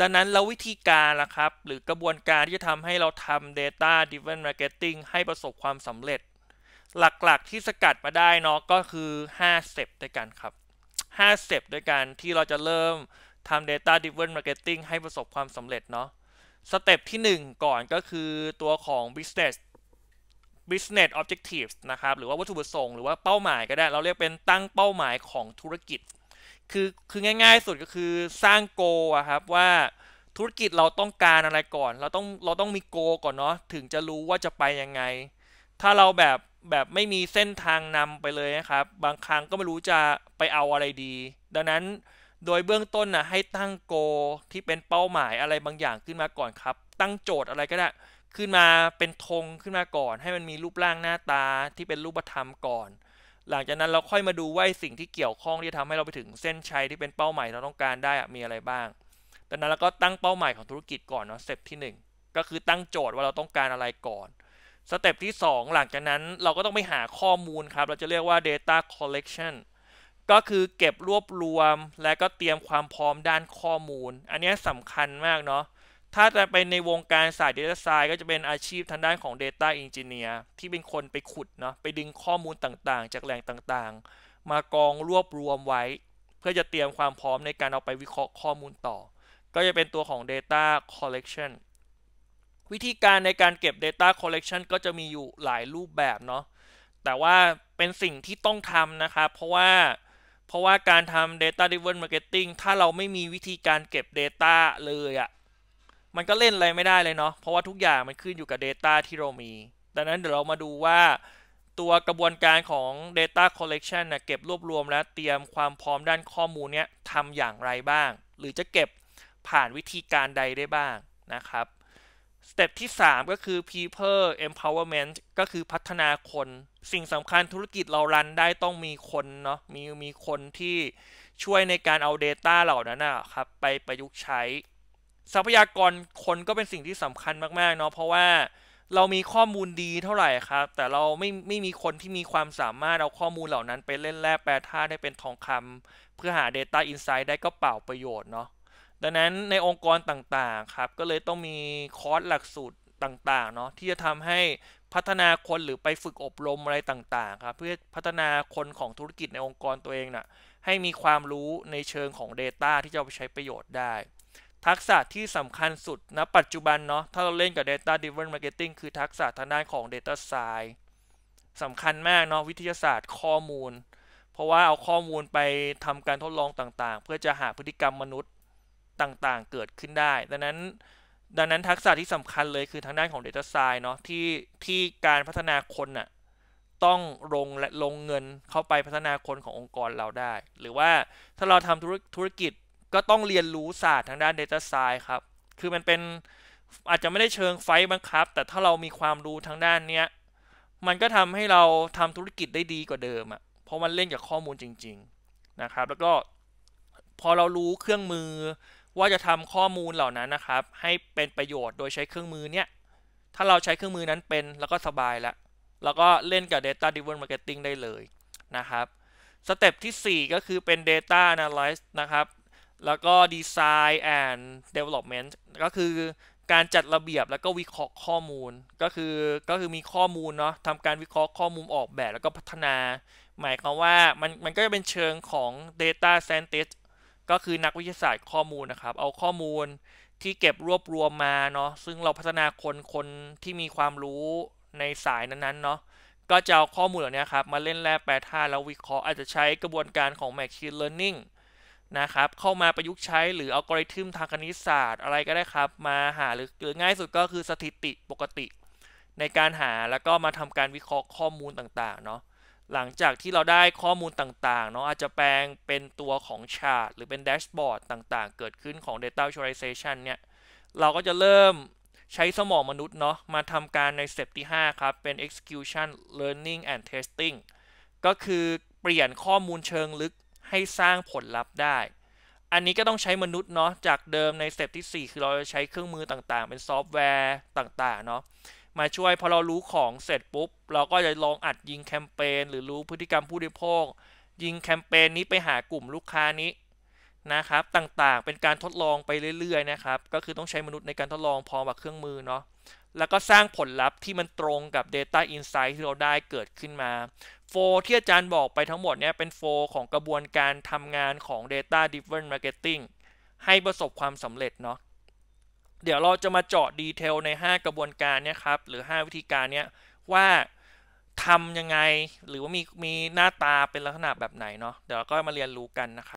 ดังนั้นเราวิธีการล่ะครับหรือกระบวนการที่จะทำให้เราทำ data driven marketing ให้ประสบความสำเร็จ หลัก ๆ ที่สกัดมาได้เนาะก็คือ5เซ e ปด้วยกันครับ5เซ e ปด้วยกันที่เราจะเริ่มทำ data driven marketing ให้ประสบความสำเร็จเนาะสเต็ปที่ 1 ก่อนก็คือตัวของ business business objectives นะครับหรือว่าวัตถุประสงค์หรือว่าเป้าหมายก็ได้เราเรียกเป็นตั้งเป้าหมายของธุรกิจคือ คือ ง่ายๆสุด ก็คือ สร้างโกอะครับ ว่า ธุรกิจเราต้องการอะไรก่อน เราต้อง เราต้องมีโก ก่อนเนาะ ถึงจะรู้ว่าจะไปยังไง ถ้าเราแบบ แบบไม่มีเส้นทางนำไปเลยนะครับ บางครั้งก็ไม่รู้จะไปเอาอะไรดี ดังนั้น โดยเบื้องต้นนะให้ตั้งโก ที่เป็นเป้าหมายอะไรบางอย่างขึ้นมาก่อนครับ ตั้งโจทย์อะไรก็ได้ ขึ้นมาเป็นธงขึ้นมาก่อน ให้มันมีรูปร่างหน้าตาที่เป็นรูปธรรมก่อนหลังจากนั้นเราค่อยมาดูว่าสิ่งที่เกี่ยวข้องที่จะทำให้เราไปถึงเส้นชัยที่เป็นเป้าหมายเราต้องการได้มีอะไรบ้างดังนั้นเราก็ตั้งเป้าหมายของธุรกิจก่อนเนาะสเต็ปที่1 ก็คือตั้งโจทย์ว่าเราต้องการอะไรก่อนสเต็ปที่2 หลังจากนั้นเราก็ต้องไปหาข้อมูลครับ เราจะเรียกว่า data collection ก็คือเก็บรวบรวมและก็เตรียมความพร้อมด้านข้อมูล อันนี้สำคัญมากเนาะถ้าจะไปในวงการสาย Data Science ก็จะเป็นอาชีพทางด้านของ Data Engineer ที่เป็นคนไปขุดเนาะไปดึงข้อมูลต่างๆ จากแหล่งต่างๆ มากองรวบรวมไว้ เพื่อจะเตรียมความพร้อมในการเอาไปวิเคราะห์ข้อมูลต่อ ก็จะเป็นตัวของ Data Collection วิธีการในการเก็บ Data Collection ก็จะมีอยู่หลายรูปแบบเนาะแต่ว่าเป็นสิ่งที่ต้องทำนะครับ เพราะว่าเพราะว่าการทำ Data Driven Marketing ถ้าเราไม่มีวิธีการเก็บ Data เลยอะมันก็เล่นอะไรไม่ได้เลยเนาะ เพราะว่าทุกอย่างมันขึ้นอยู่กับ Data ที่เรามี ดังนั้นเดี๋ยวเรามาดูว่า ตัวกระบวนการของ Data Collection นะเก็บรวบรวมและเตรียมความพร้อมด้านข้อมูลเนี้ยทำอย่างไรบ้าง หรือจะเก็บผ่านวิธีการใดได้บ้างนะครับสเต็ปที่ 3 ก็คือ people empowerment ก็คือพัฒนาคนสิ่งสำคัญธุรกิจเรารันได้ต้องมีคนเนาะ มีมีคนที่ช่วยในการเอา Data เหล่านั้นนะครับไปประยุกต์ใช้ทรัพยากรคนก็เป็นสิ่งที่สำคัญมากๆเนาะเพราะว่าเรามีข้อมูลดีเท่าไหร่ครับ แต่เราไม่ไม่มีคนที่มีความสามารถเอาข้อมูลเหล่านั้นไปเล่นแร่แปรธาตุได้เป็นทองคำ เพื่อหา Data Insight ได้ก็เปล่าประโยชน์เนาะดังนั้นในองค์กรต่างๆครับก็เลยต้องมีคอร์สหลักสูตรต่างๆเนาะที่จะทำให้พัฒนาคนหรือไปฝึกอบรมอะไรต่างๆครับเพื่อพัฒนาคนของธุรกิจในองค์กรตัวเองนะ่ะให้มีความรู้ในเชิงของ Data ที่จะไปใช้ประโยชน์ได้ทักษะที่สำคัญสุดณนะปัจจุบันเนาะถ้าเราเล่นกับ Data Driven Marketing คือทักษะทางด้านของ Data Science สำคัญมากเนาะวิทยาศาสตร์ข้อมูล เพราะว่าเอาข้อมูลไปทำการทดลองต่างๆ เพื่อจะหาพฤติกรรมมนุษย์ต่างๆเกิดขึ้นได้ ดังนั้นดังนั้นทักษะที่สำคัญเลยคือทางด้านของ Data Science เนาะที่ที่การพัฒนาคนน่ะต้องลงและลงเงินเข้าไปพัฒนาคนขององค์กรเราได้ หรือว่าถ้าเราทำธุรธุรกิจก็ต้องเรียนรู้ศาสตร์ทางด้าน Data Science ครับ คือมันเป็นอาจจะไม่ได้เชิงไฟบังคับ แต่ถ้าเรามีความรู้ทางด้านเนี้ยมันก็ทำให้เราทำธุรกิจได้ดีกว่าเดิมอะ่ะ เพราะมันเล่นกับข้อมูลจริง ๆนะครับ แล้วก็พอเรารู้เครื่องมือ ว่าจะทำข้อมูลเหล่านั้นนะครับ ให้เป็นประโยชน์ โดยใช้เครื่องมือเนี้ยถ้าเราใช้เครื่องมือนั้นเป็น แล้วก็สบายละ แล้วก็เล่นกับ Data Driven Marketing ได้เลยนะครับ สเต็ปที่4 ก็คือเป็น Data Analyze นะครับแล้วก็ Design and Development ก็คือการจัดระเบียบแล้วก็วิเคราะห์ข้อมูล ก็คือก็คือมีข้อมูลเนาะทำการวิเคราะห์ข้อมูลออกแบบแล้วก็พัฒนา หมายความว่ามันมันก็จะเป็นเชิงของ Data Scientist ก็คือนักวิทยาศาสตร์ข้อมูลนะครับ เอาข้อมูลที่เก็บรวบรวมมาเนาะซึ่งเราพัฒนาคนคนที่มีความรู้ในสายนั้นๆเนาะก็จะเอาข้อมูลเหล่านี้ครับมาเล่นแร่แปรธาตุแล้ววิเคราะห์อาจจะใช้กระบวนการของ Machine Learning นะครับเข้ามาประยุกต์ใช้หรืออัลกอริทึมทางคณิตศาสตร์อะไรก็ได้ครับมาหาหรือหรือง่ายสุดก็คือสถิติปกติ ในการหาแล้วก็มาทำการวิเคราะห์ข้อมูลต่างๆเนาะหลังจากที่เราได้ข้อมูลต่างๆเนาะอาจจะแปลงเป็นตัวของชาร์ตหรือเป็นแดชบอร์ดต่างๆเกิดขึ้นของ Data Visualization เนี่ยเราก็จะเริ่มใช้สมองมนุษย์เนาะมาทำการในสเต็ปที่5ครับเป็น execution learning and testing ก็คือเปลี่ยนข้อมูลเชิงลึกให้สร้างผลลัพธ์ได้ อันนี้ก็ต้องใช้มนุษย์เนาะ จากเดิมในสเต็ปที่4 คือเราจะใช้เครื่องมือต่าง ๆ เป็นซอฟต์แวร์ต่างๆ เนาะมาช่วยพอเรารู้ของเสร็จปุ๊บ เราก็จะลองอัดยิงแคมเปญหรือรู้พฤติกรรมผู้บริโภค ยิงแคมเปญนี้ไปหากลุ่มลูกค้านี้นะครับ ต่างๆ เป็นการทดลองไปเรื่อย ๆ นะครับ ก็คือต้องใช้มนุษย์ในการทดลองพร้อมกับเครื่องมือเนาะแล้วก็สร้างผลลัพธ์ที่มันตรงกับ Data Insight ที่เราได้เกิดขึ้นมาโฟที่อาจารย์บอกไปทั้งหมดเนี่ยเป็นโฟของกระบวนการทำงานของ Data Driven Marketing ให้ประสบความสำเร็จเนาะเดี๋ยวเราจะมาเจาะดีเทลใน 5 กระบวนการเนี่ยครับหรือ 5 วิธีการเนี่ยว่าทำยังไงหรือว่ามีมีหน้าตาเป็นลักษณะแบบไหนเนาะเดี๋ยวก็มาเรียนรู้กันนะครับ